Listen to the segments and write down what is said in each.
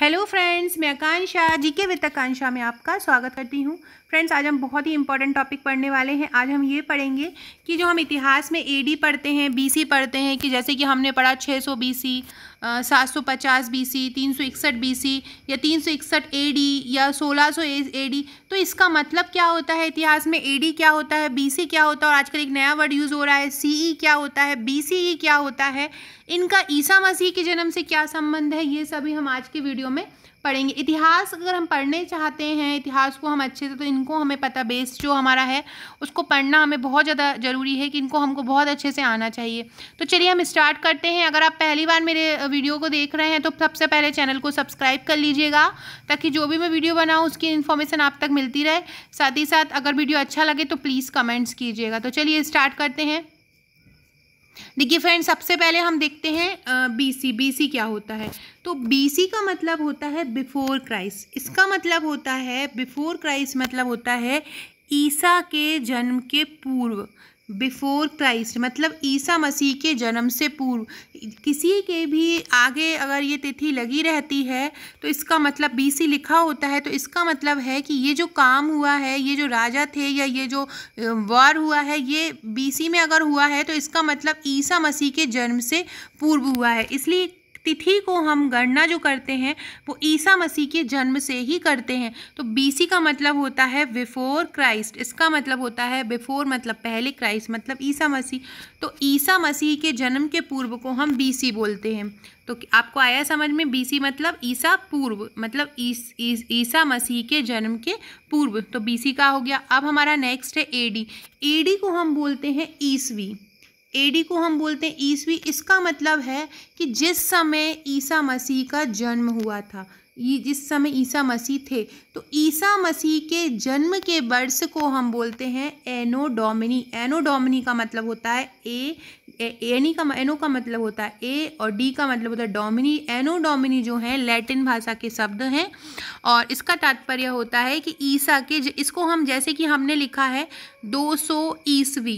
hello friends मैं आकांक्षा GK with आकांक्षा में आपका स्वागत करती हूँ फ्रेंड्स आज हम बहुत ही इंपॉर्टेंट टॉपिक पढ़ने वाले हैं आज हम ये पढ़ेंगे कि जो हम इतिहास में एडी पढ़ते हैं बीसी पढ़ते हैं कि जैसे कि हमने पढ़ा 600 सी सात सौ पचास बी सी तीन सौ इकसठ बी सी या तीन सौ इकसठ ए डी या सोलह सौ ए डी तो इसका मतलब क्या होता है इतिहास में ए डी क्या होता है बी सी क्या होता है और आजकल एक नया वर्ड यूज़ हो रहा है सी ई e क्या होता है बी सी ई क्या होता है इनका ईसा मसीह के जन्म से क्या संबंध है ये सभी हम आज के वीडियो में पढ़ेंगे इतिहास अगर हम पढ़ने चाहते हैं इतिहास को हम अच्छे से तो इनको हमें पता बेस जो हमारा है उसको पढ़ना हमें बहुत ज़्यादा ज़रूरी है कि इनको हमको बहुत अच्छे से आना चाहिए तो चलिए हम स्टार्ट करते हैं अगर आप पहली बार मेरे वीडियो को देख रहे हैं तो सबसे पहले चैनल को सब्सक्राइब कर लीजिएगा ताकि जो भी मैं वीडियो बनाऊँ उसकी इन्फॉर्मेशन आप तक मिलती रहे साथ ही साथ अगर वीडियो अच्छा लगे तो प्लीज़ कमेंट्स कीजिएगा तो चलिए स्टार्ट करते हैं देखिए फ्रेंड्स सबसे पहले हम देखते हैं बीसी बीसी क्या होता है तो बीसी का मतलब होता है बिफोर क्राइस्ट इसका मतलब होता है बिफोर क्राइस्ट मतलब होता है ईसा के जन्म के पूर्व बिफोर क्राइस्ट मतलब ईसा मसीह के जन्म से पूर्व किसी के भी आगे अगर ये तिथि लगी रहती है तो इसका मतलब बीसी लिखा होता है तो इसका मतलब है कि ये जो काम हुआ है ये जो राजा थे या ये जो वार हुआ है ये बीसी में अगर हुआ है तो इसका मतलब ईसा मसीह के जन्म से पूर्व हुआ है इसलिए तिथि को हम गणना जो करते हैं वो ईसा मसीह के जन्म से ही करते हैं तो बीसी का मतलब होता है बिफोर क्राइस्ट इसका मतलब होता है बिफोर मतलब पहले क्राइस्ट मतलब ईसा मसीह तो ईसा मसीह के जन्म के पूर्व को हम बी बोलते हैं तो आपको आया समझ में बी मतलब ईसा पूर्व मतलब ईस इस, ईसा इस, मसीह के जन्म के पूर्व तो बी का हो गया अब हमारा नेक्स्ट है ए डी को हम बोलते हैं ईसवी एडी को हम बोलते हैं ईसवी इसका मतलब है कि जिस समय ईसा मसीह का जन्म हुआ था ये जिस समय ईसा मसीह थे तो ईसा मसीह के जन्म के वर्ष को हम बोलते हैं एनो डोमिनी एनो डोमिनी का मतलब होता है ए एनी e का एनो का मतलब होता है ए और डी का मतलब होता है डोमिनी एनो डोमिनी जो है लैटिन भाषा के शब्द हैं और इसका तात्पर्य होता है कि ईसा के इसको हम जैसे कि हमने लिखा है 200 सौ ईस्वी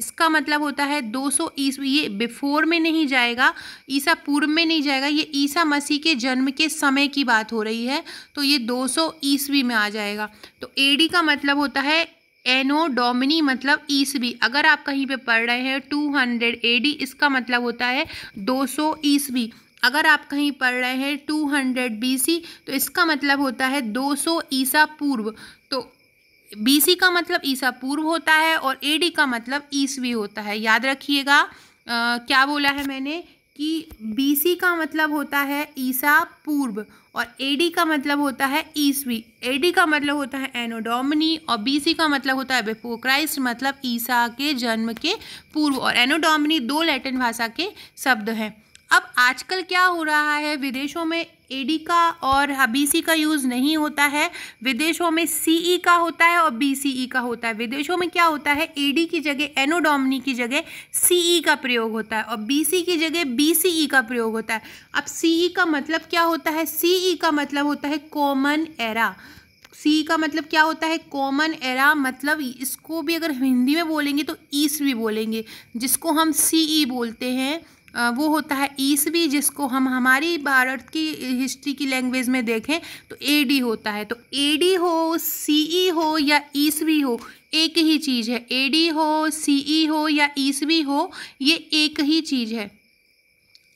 इसका मतलब होता है 200 सौ ईस्वी ये बिफोर में नहीं जाएगा ईसा पूर्व में नहीं जाएगा ये ईसा मसीह के जन्म के समय की बात हो रही है तो ये 200 सौ ईस्वी में आ जाएगा तो एडी का मतलब होता है एनो डोमिनी मतलब ईसवी अगर आप कहीं पे पढ़ रहे हैं 200 हंड्रेड एडी इसका मतलब होता है 200 सौ ईस्वी अगर आप कहीं पढ़ रहे हैं 200 सी तो इसका मतलब होता है 200 ईसा पूर्व तो बीसी का मतलब ईसा पूर्व होता है और एडी का मतलब ईसवी होता है याद रखिएगा क्या बोला है मैंने कि बीसी का मतलब होता है ईसा पूर्व और एडी का मतलब होता है ईसवी एडी का मतलब होता है एनोडोमनी और बीसी का मतलब होता है बिफोर क्राइस्ट मतलब ईसा के जन्म के पूर्व और एनोडोमनी दो लैटिन भाषा के शब्द हैं अब आजकल क्या हो रहा है विदेशों में एडी का और बीसी हाँ, का यूज़ नहीं होता है विदेशों में सीई e का होता है और बीसीई e का होता है विदेशों में क्या होता है एडी की जगह एनोडोमनी की जगह सीई e का प्रयोग होता है और बीसी की जगह बीसीई का प्रयोग होता है अब सीई का मतलब क्या होता है सीई का मतलब होता है कॉमन एरा सी का मतलब क्या होता है कॉमन एरा मतलब इसको भी अगर हिंदी में बोलेंगे तो ईस्ट भी बोलेंगे जिसको हम सी बोलते हैं वो होता है ईसवी जिसको हम हमारी भारत की हिस्ट्री की लैंग्वेज में देखें तो ए डी होता है तो ए डी हो सी ई e हो या ईसवी हो एक ही चीज़ है ए डी हो सी ई e हो या ईसवी हो ये एक ही चीज़ है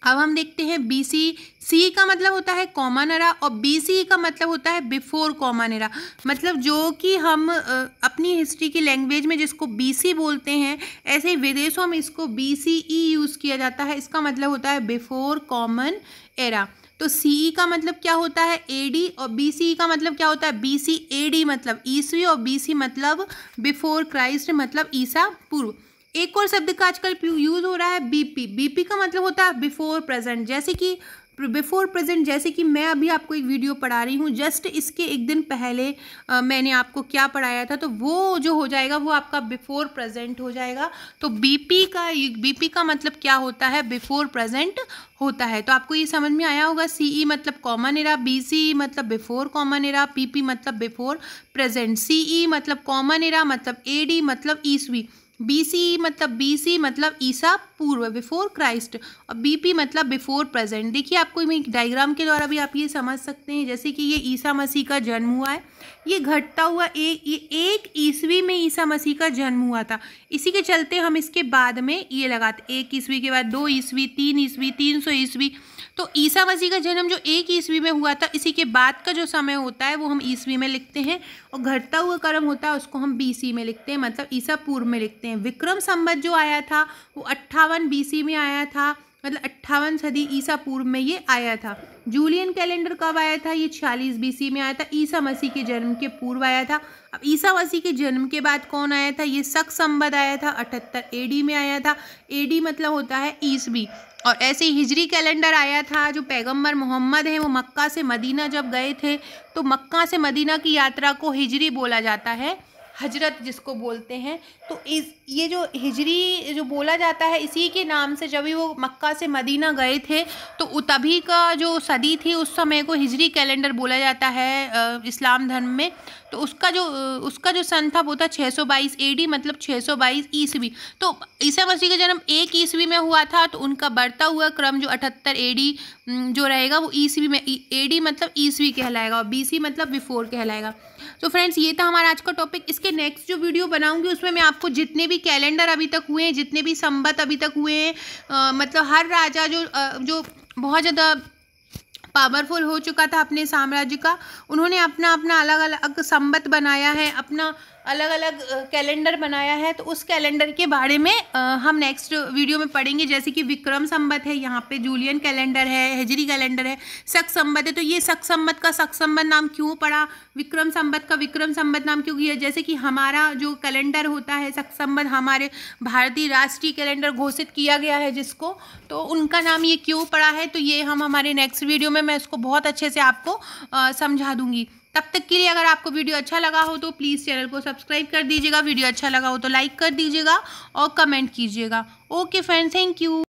अब हम देखते हैं बी सी सी का मतलब होता है कॉमन एरा और बी सी का मतलब होता है बिफोर कॉमन एरा मतलब जो कि हम अपनी हिस्ट्री की लैंग्वेज में जिसको बी सी बोलते हैं ऐसे ही विदेशों में इसको बी सी ई यूज़ किया जाता है इसका मतलब होता है बिफोर कॉमन एरा तो सी ई का मतलब क्या होता है ए डी और बी सी ई का मतलब क्या होता है बी सी ए डी मतलब ईसवी और बी सी मतलब बिफोर क्राइस्ट मतलब ईसा पूर्व एक और शब्द का आजकल यूज़ हो रहा है बीपी बीपी का मतलब होता है बिफोर प्रेजेंट जैसे कि बिफोर प्रेजेंट जैसे कि मैं अभी आपको एक वीडियो पढ़ा रही हूँ जस्ट इसके एक दिन पहले आ, मैंने आपको क्या पढ़ाया था तो वो जो हो जाएगा वो आपका बिफोर प्रेजेंट हो जाएगा तो बीपी का बीपी का मतलब क्या होता है बिफोर प्रेजेंट होता है तो आपको ये समझ में आया होगा सीई e मतलब कॉमन एरा बीसी मतलब बिफोर कॉमन एरा पीपी मतलब बिफोर प्रेजेंट सीई मतलब कॉमन एरा मतलब एडी मतलब ईसवी बी मतलब बी मतलब ईसा पूर्व बिफोर क्राइस्ट और बीपी मतलब बिफोर प्रेजेंट देखिए आपको डायग्राम के द्वारा भी आप ये समझ सकते हैं जैसे कि ये ईसा मसीह का जन्म हुआ है ये घटता हुआ एक ये एक ईस्वी में ईसा मसीह का जन्म हुआ था इसी के चलते हम इसके बाद में ये लगाते एक ईस्वी के बाद दो ईस्वी तीन ईस्वी तीन सौ ईस्वी तो ईसा मसीह का जन्म जो एक ईस्वी में हुआ था इसी के बाद का जो समय होता है वो हम ईस्वी में लिखते हैं और घटता हुआ कर्म होता है उसको हम बीसी में लिखते हैं मतलब ईसा पूर्व में लिखते हैं विक्रम संबत जो आया था वो अट्ठावन अट्ठावन बी में आया था मतलब अट्ठावन सदी ईसा पूर्व में ये आया था जूलियन कैलेंडर कब आया था ये छियालीस बी में आया था ईसा मसीह के जन्म के पूर्व आया था अब ईसा मसीह के जन्म के बाद कौन आया था ये सख्त संबद आया था अठहत्तर एडी में आया था ए मतलब होता है ईसवी और ऐसे ही हिजरी कैलेंडर आया था जो पैगंबर मोहम्मद हैं वो मक्का से मदीना जब गए थे तो मक्का से मदीना की यात्रा को हिजरी बोला जाता है हजरत जिसको बोलते हैं तो इस ये जो हिजरी जो बोला जाता है इसी के नाम से जब भी वो मक्का से मदीना गए थे तो तभी का जो सदी थी उस समय को हिजरी कैलेंडर बोला जाता है इस्लाम धर्म में तो उसका जो उसका जो सन था वो था 622 डी मतलब 622 ईसवी तो ईसा मसीह का जन्म एक ईस्वी में हुआ था तो उनका बढ़ता हुआ क्रम जो अठहत्तर डी जो रहेगा वो ईसवी में डी मतलब ईसवी कहलाएगा और बीसी मतलब बिफोर कहलाएगा तो फ्रेंड्स ये था हमारा आज का टॉपिक इसके कि नेक्स्ट जो वीडियो बनाऊंगी उसमें मैं आपको जितने भी कैलेंडर अभी तक हुए हैं जितने भी संबत अभी तक हुए हैं मतलब हर राजा जो आ, जो बहुत ज़्यादा पावरफुल हो चुका था अपने साम्राज्य का उन्होंने अपना अपना अलग अलग संबत बनाया है अपना अलग अलग कैलेंडर बनाया है तो उस कैलेंडर के बारे में हम नेक्स्ट वीडियो में पढ़ेंगे जैसे कि विक्रम संबत है यहाँ पे जूलियन कैलेंडर है हेजरी कैलेंडर है सक संबत है तो ये सक संबत का सक संबत नाम क्यों पड़ा विक्रम संबत का विक्रम संबत नाम क्यों किया जैसे कि हमारा जो कैलेंडर होता है सक संबत हमारे भारतीय राष्ट्रीय कैलेंडर घोषित किया गया है जिसको तो उनका नाम ये क्यों पड़ा है तो ये हम हमारे नेक्स्ट वीडियो में मैं उसको बहुत अच्छे से आपको समझा दूँगी तब तक के लिए अगर आपको वीडियो अच्छा लगा हो तो प्लीज़ चैनल को सब्सक्राइब कर दीजिएगा वीडियो अच्छा लगा हो तो लाइक कर दीजिएगा और कमेंट कीजिएगा ओके फ्रेंड थैंक यू